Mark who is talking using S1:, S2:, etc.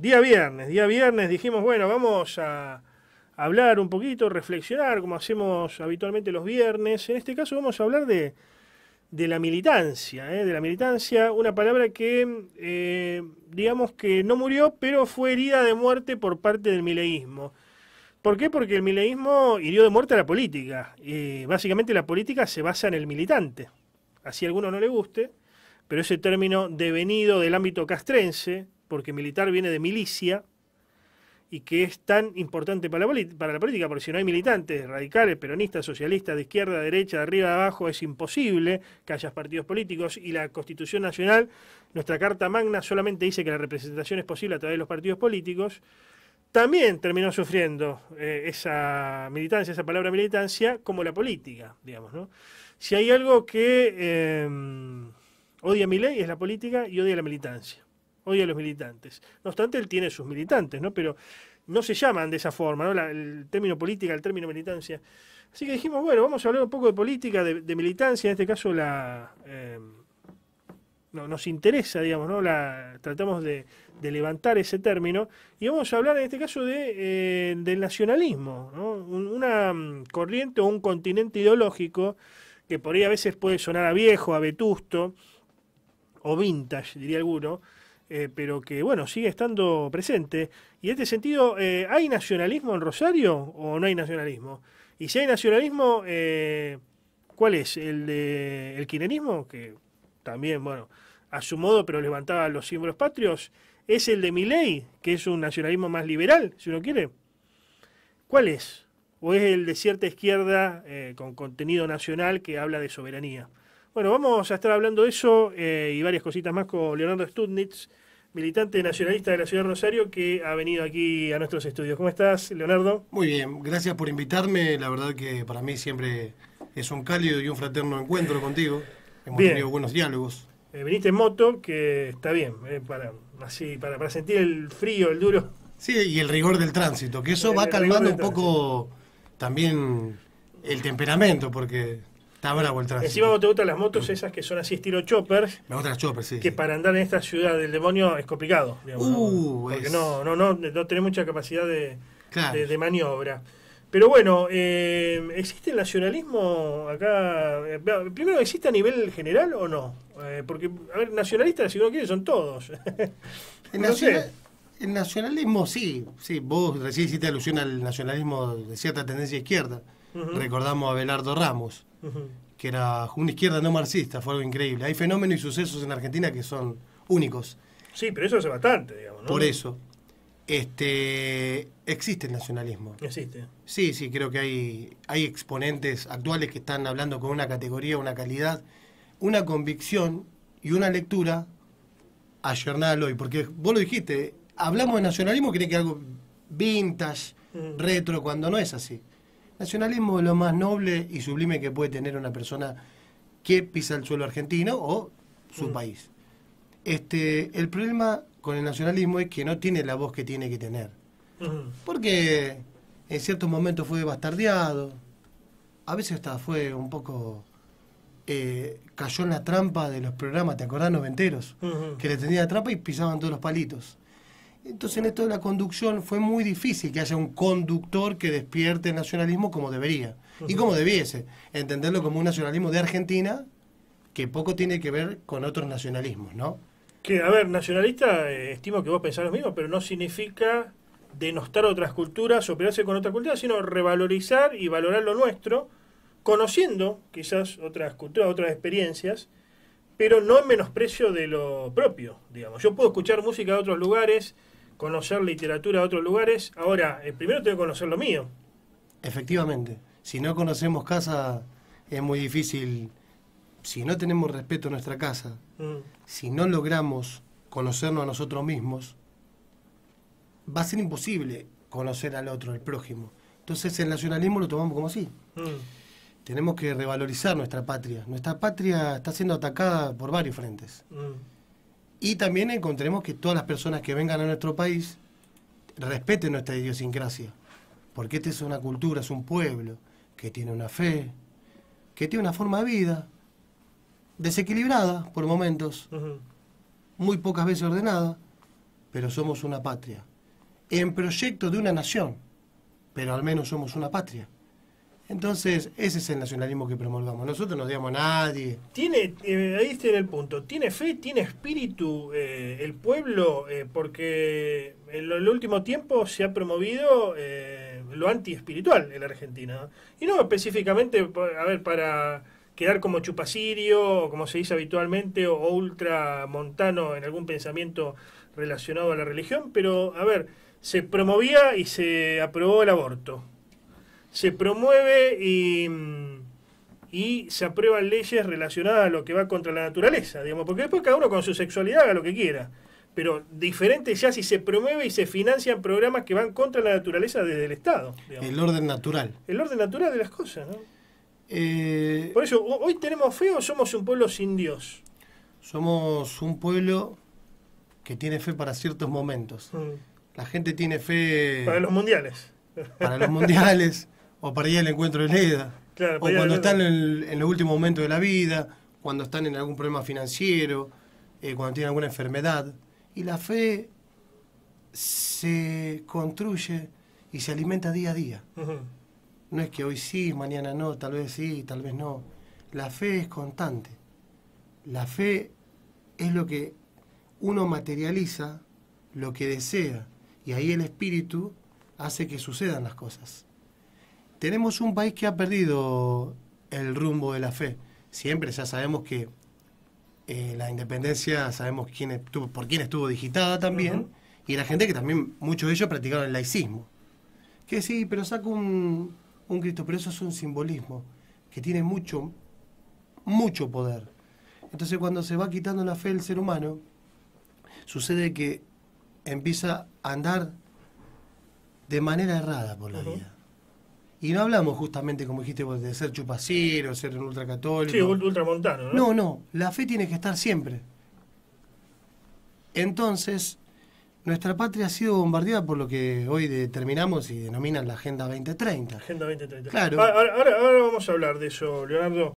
S1: Día viernes, día viernes dijimos, bueno, vamos a hablar un poquito, reflexionar, como hacemos habitualmente los viernes. En este caso vamos a hablar de, la militancia, ¿eh? de la militancia, una palabra que eh, digamos que no murió, pero fue herida de muerte por parte del mileísmo. ¿Por qué? Porque el mileísmo hirió de muerte a la política. básicamente la política se basa en el militante. Así a alguno no le guste, pero ese término devenido del ámbito castrense, porque militar viene de milicia, y que es tan importante para la, política, porque si no hay militantes radicales, peronistas, socialistas, de izquierda, de derecha, de arriba, de abajo, es imposible que haya partidos políticos y la Constitución Nacional, nuestra Carta Magna, solamente dice que la representación es posible a través de los partidos políticos, también terminó sufriendo eh, esa militancia, esa palabra militancia, como la política, digamos, Si hay algo que eh, odia mi ley es la política y odia la militancia hoy a los militantes. No obstante, él tiene sus militantes, ¿no? Pero no se llaman de esa forma, ¿no? el término política, el término militancia. Así que dijimos, bueno, vamos a hablar un poco de política, de, militancia, en este caso la... Em, no, nos interesa, digamos, ¿no? La, tratamos de, levantar ese término y vamos a hablar en este caso de, eh, del nacionalismo, ¿no? una mm, corriente o un continente ideológico que por ahí a veces puede sonar a viejo, a vetusto o vintage, diría alguno, eh, pero que bueno, sigue estando presente. Y en este sentido, eh, ¿hay nacionalismo en Rosario o no hay nacionalismo? Y si hay nacionalismo, eh, ¿cuál es? ¿El de el kirchnerismo? Que también, bueno, a su modo, pero levantaba los símbolos patrios. ¿Es el de Milei, que es un nacionalismo más liberal, si uno quiere? ¿Cuál es? ¿O es el de cierta izquierda con contenido nacional que habla de soberanía? Bueno, vamos a estar hablando de eso eh, y varias cositas más con Leonardo Stutnitz, militante nacionalista de la ciudad de Rosario, que ha venido aquí a nuestros estudios. ¿Cómo
S2: estás, Leonardo? Muy bien, gracias por invitarme. La verdad que para mí siempre es un cálido y un fraterno encuentro contigo. Hemos tenido buenos diálogos.
S1: Veniste eh, viniste en moto, que está bien, eh, para, así, para, sentir el
S2: frío, el duro. Sí, y el rigor del tránsito, que eso va calmando un poco también el temperamento, porque Está bravo Encima
S1: vos te gustan las motos esas que son así estilo choppers. Me
S2: gustan las choppers, sí. Que
S1: para andar en esta ciudad del demonio es complicado. ¿no? Uh, porque no, no, no, no tenés mucha capacidad de, maniobra. Pero bueno, eh, ¿existe el nacionalismo acá? Eh, Primero, ¿existe a nivel general o no? Eh, porque, a ver, nacionalistas, si uno quiere, son todos. el,
S2: nacionalismo, sí, sí. Vos recién hiciste alusión al nacionalismo de cierta tendencia izquierda.
S1: Recordamos
S2: a Belardo Ramos, que era una izquierda no marxista, fue algo increíble. Hay fenómenos y sucesos en Argentina que son únicos.
S1: Sí, pero eso hace bastante, digamos. Por eso.
S2: Este, existe el nacionalismo. Existe. Sí, sí, creo que hay, hay exponentes actuales que están hablando con una categoría, una calidad, una convicción y una lectura a jornal hoy. Porque vos lo dijiste, hablamos de nacionalismo, creen que algo vintage, retro, cuando no es así. Nacionalismo es lo más noble y sublime que puede tener una persona que pisa el suelo argentino o su mm. país. Este, el problema con el nacionalismo es que no tiene la voz que tiene que tener. Mm. Porque en ciertos momentos fue bastardeado, a veces hasta fue un poco... Eh, cayó en la trampa de los programas, ¿te acordás? Noventeros, mm. que le tenía la trampa y pisaban todos los palitos. Entonces en esto de la conducción fue muy difícil que haya un conductor que despierte el nacionalismo como debería y como debiese, entenderlo como un nacionalismo de Argentina que poco tiene que ver con otros nacionalismos, ¿no?
S1: Que, a ver, nacionalista, eh, estimo que vos pensás lo mismo, pero no significa denostar otras culturas o con otras culturas, sino revalorizar y valorar lo nuestro, conociendo quizás otras culturas, otras experiencias, pero no en menosprecio de lo propio, digamos. Yo puedo escuchar música de otros lugares, conocer literatura de otros lugares. Ahora, eh, primero tengo que conocer lo mío.
S2: Efectivamente, si no conocemos casa, es muy difícil. Si no tenemos respeto a nuestra casa, mm. si no logramos conocernos a nosotros mismos, va a ser imposible conocer al otro, al prójimo. Entonces el nacionalismo lo tomamos como así. Mm. Tenemos que revalorizar nuestra patria. Nuestra patria está siendo atacada por varios frentes. Mm. Y también encontremos que todas las personas que vengan a nuestro país respeten nuestra idiosincrasia, porque esta es una cultura, es un pueblo que tiene una fe, que tiene una forma de vida desequilibrada por momentos, muy pocas veces ordenada, pero somos una patria. En proyecto de una nación, pero al menos somos una patria. Entonces, ese es el nacionalismo que promulgamos. Nosotros no odiamos a nadie. Tiene, eh, ahí está
S1: el punto. ¿Tiene fe, tiene espíritu eh, el pueblo? Eh, porque en el último tiempo se ha promovido lo anti-espiritual en la Argentina. Y no específicamente, a ver, para quedar como chupacirio, como se dice habitualmente, o, o ultramontano en algún pensamiento relacionado a la religión, pero, a ver, se promovía y se aprobó el aborto se promueve mm, y, se aprueban leyes relacionadas a lo que va contra la naturaleza, digamos, porque después cada uno con su sexualidad haga lo que quiera. Pero diferente ya si se promueve y se financian programas que van contra la naturaleza desde el Estado.
S2: El orden natural.
S1: El orden natural de las cosas, eh, Por eso, hoy tenemos fe o somos un pueblo sin Dios.
S2: Somos un pueblo que tiene fe para ciertos momentos. Mm. La gente tiene fe... Para los mundiales.
S1: Para los mundiales. o para ir al encuentro de Leda,
S2: o cuando están en el, en momentos de la vida, cuando están en algún problema financiero, eh, cuando tienen alguna enfermedad. Y la fe se construye y se alimenta día a día. No es que hoy sí, mañana no, tal vez sí, tal vez no. La fe es constante. La fe es lo que uno materializa, lo que desea. Y ahí el espíritu hace que sucedan las cosas tenemos un país que ha perdido el rumbo de la fe. Siempre ya sabemos que eh, la independencia, sabemos quién estuvo, por quién estuvo digitada también, y la gente que también, muchos de ellos practicaron el laicismo. Que sí, pero saca un, Cristo, pero eso es un simbolismo que tiene mucho, mucho poder. Entonces cuando se va quitando la fe del ser humano, sucede que empieza a andar de manera errada por la vida. Y no hablamos justamente, como dijiste de ser chupacero, ser un ultracatólico. Sí, ultramontano, ¿no? No, no, la fe tiene que estar siempre. Entonces, nuestra patria ha sido bombardeada por lo que hoy determinamos y denominan la Agenda 2030.
S1: Agenda 2030. Claro. Ah, ahora, ahora vamos a hablar de eso, Leonardo.